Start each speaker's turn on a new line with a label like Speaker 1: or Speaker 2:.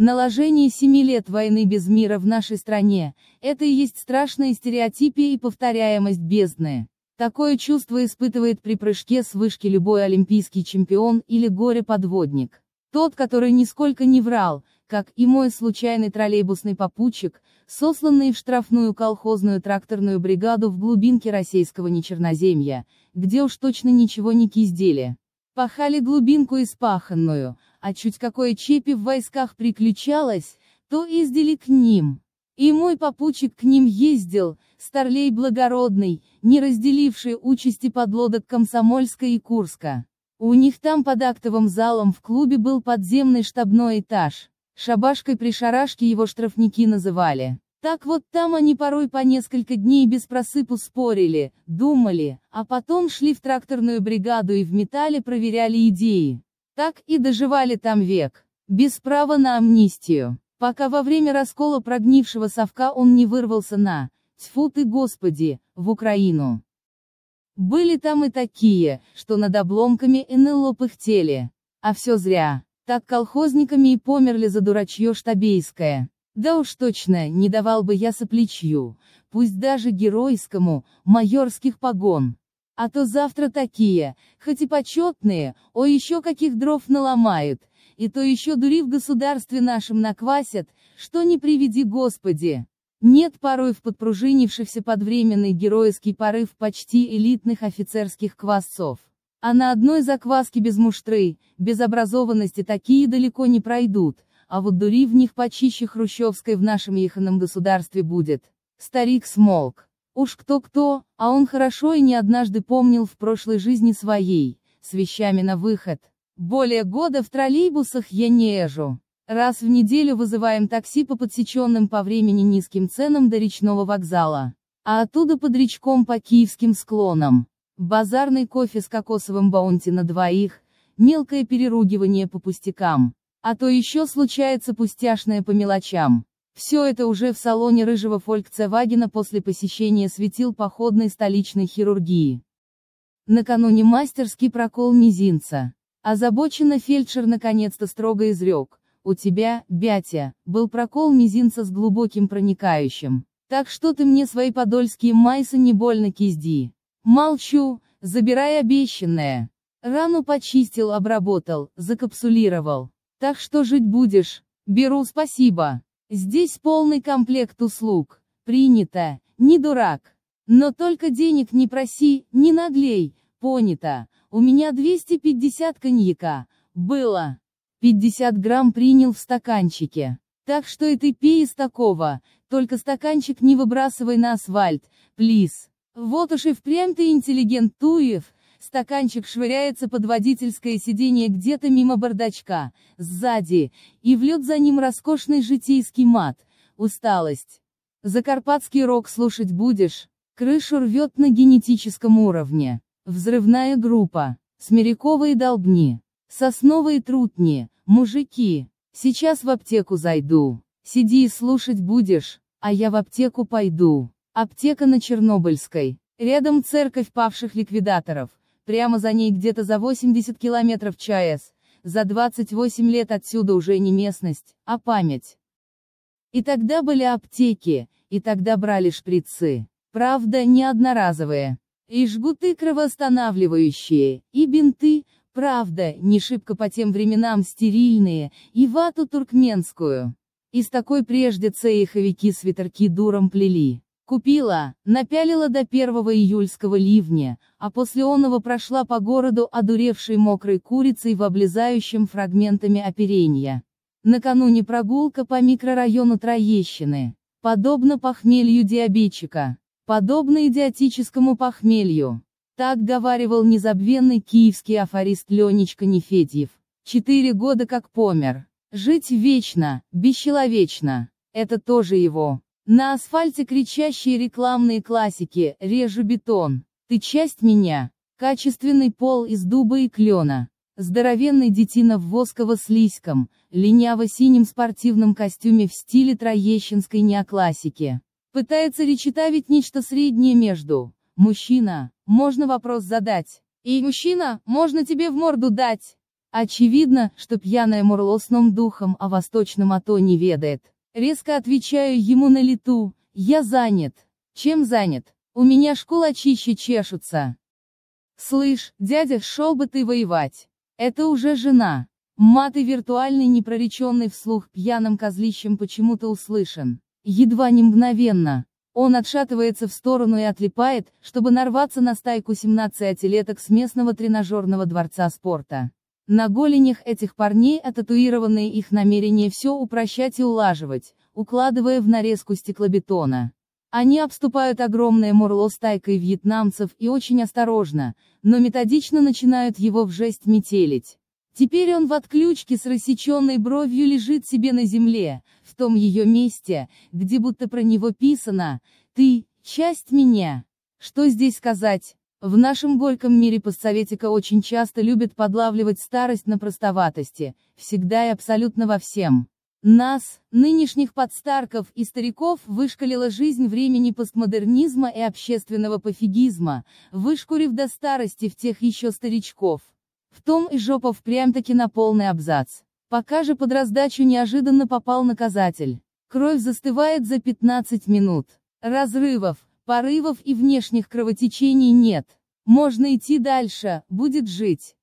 Speaker 1: Наложение семи лет войны без мира в нашей стране – это и есть страшная стереотипия и повторяемость бездны. Такое чувство испытывает при прыжке с вышки любой олимпийский чемпион или горе-подводник. Тот, который нисколько не врал, как и мой случайный троллейбусный попутчик, сосланный в штрафную колхозную тракторную бригаду в глубинке российского нечерноземья, где уж точно ничего не киздили. Пахали глубинку испаханную – а чуть какое чепи в войсках приключалось, то ездили к ним. И мой попутчик к ним ездил, старлей благородный, не разделивший участи подлодок Комсомольска и Курска. У них там под актовым залом в клубе был подземный штабной этаж. Шабашкой при шарашке его штрафники называли. Так вот там они порой по несколько дней без просыпу спорили, думали, а потом шли в тракторную бригаду и в металле проверяли идеи. Так и доживали там век, без права на амнистию, пока во время раскола прогнившего совка он не вырвался на, тьфу ты господи, в Украину. Были там и такие, что над обломками НЛО пыхтели. А все зря. Так колхозниками и померли за дурачье штабейское. Да уж точно, не давал бы я сопличью, пусть даже геройскому, майорских погон. А то завтра такие, хоть и почетные, о еще каких дров наломают, и то еще дури в государстве нашем наквасят, что не приведи Господи. Нет порой в подпружинившихся подвременный временный геройский порыв почти элитных офицерских квасцов. А на одной закваске без муштры, без образованности такие далеко не пройдут, а вот дури в них почище хрущевской в нашем еханом государстве будет. Старик смолк. Уж кто-кто, а он хорошо и не однажды помнил в прошлой жизни своей, с вещами на выход. Более года в троллейбусах я не езжу. Раз в неделю вызываем такси по подсеченным по времени низким ценам до речного вокзала. А оттуда под речком по киевским склонам. Базарный кофе с кокосовым баунти на двоих, мелкое переругивание по пустякам. А то еще случается пустяшное по мелочам. Все это уже в салоне рыжего Фольксвагена после посещения светил походной столичной хирургии. Накануне мастерский прокол мизинца. Озабоченно фельдшер наконец-то строго изрек, у тебя, Бятя, был прокол мизинца с глубоким проникающим. Так что ты мне свои подольские майсы не больно кизди. Молчу, забирай обещанное. Рану почистил, обработал, закапсулировал. Так что жить будешь? Беру, спасибо. Здесь полный комплект услуг. Принято, не дурак. Но только денег не проси, не наглей, понято. У меня 250 коньяка. Было. 50 грамм принял в стаканчике. Так что и ты пей из такого, только стаканчик не выбрасывай на асфальт, плиз. Вот уж и впрямь ты интеллигент Туев, стаканчик швыряется под водительское сиденье где-то мимо бардачка, сзади, и влет за ним роскошный житейский мат, усталость. Закарпатский рок слушать будешь, крышу рвет на генетическом уровне. Взрывная группа, смиряковые долбни, сосновые трутни, мужики, сейчас в аптеку зайду, сиди и слушать будешь, а я в аптеку пойду. Аптека на Чернобыльской. Рядом церковь павших ликвидаторов, Прямо за ней где-то за 80 километров ЧАЭС. За 28 лет отсюда уже не местность, а память. И тогда были аптеки, и тогда брали шприцы. Правда, не одноразовые. И жгуты кровоостанавливающие, и бинты, правда, не шибко по тем временам стерильные, и вату туркменскую. Из такой прежде цеиховики свитерки дуром плели. Купила, напялила до первого июльского ливня, а после оного прошла по городу одуревшей мокрой курицей в облезающем фрагментами оперенья. Накануне прогулка по микрорайону Троещины. Подобно похмелью диабетчика. Подобно идиотическому похмелью. Так говаривал незабвенный киевский афорист Ленечка Нефедьев. Четыре года как помер. Жить вечно, бесчеловечно. Это тоже его. На асфальте кричащие рекламные классики «Режу бетон», «Ты часть меня», качественный пол из дуба и клена, здоровенный детина в восково-слизьком, линяво-синем спортивном костюме в стиле троещинской неоклассики. Пытается речитавить нечто среднее между «Мужчина, можно вопрос задать» и «Мужчина, можно тебе в морду дать». Очевидно, что пьяное мурло сном духом о а восточном ато не ведает. Резко отвечаю ему на лету, я занят. Чем занят? У меня ж кулачища чешутся. Слышь, дядя, шел бы ты воевать. Это уже жена. Маты виртуальный непрореченный вслух пьяным козлищем почему-то услышан. Едва не мгновенно. Он отшатывается в сторону и отлипает, чтобы нарваться на стайку 17-леток с местного тренажерного дворца спорта. На голенях этих парней отатуированные их намерение все упрощать и улаживать, укладывая в нарезку стеклобетона. Они обступают огромное мурло стайкой вьетнамцев и очень осторожно, но методично начинают его в жесть метелить. Теперь он в отключке с рассеченной бровью лежит себе на земле, в том ее месте, где будто про него писано «Ты – часть меня». Что здесь сказать? В нашем горьком мире постсоветика очень часто любит подлавливать старость на простоватости, всегда и абсолютно во всем. Нас, нынешних подстарков и стариков, вышкалила жизнь времени постмодернизма и общественного пофигизма, вышкурив до старости в тех еще старичков. В том и жопов прям таки на полный абзац. Пока же под раздачу неожиданно попал наказатель. Кровь застывает за 15 минут. Разрывов, порывов и внешних кровотечений нет. Можно идти дальше, будет жить.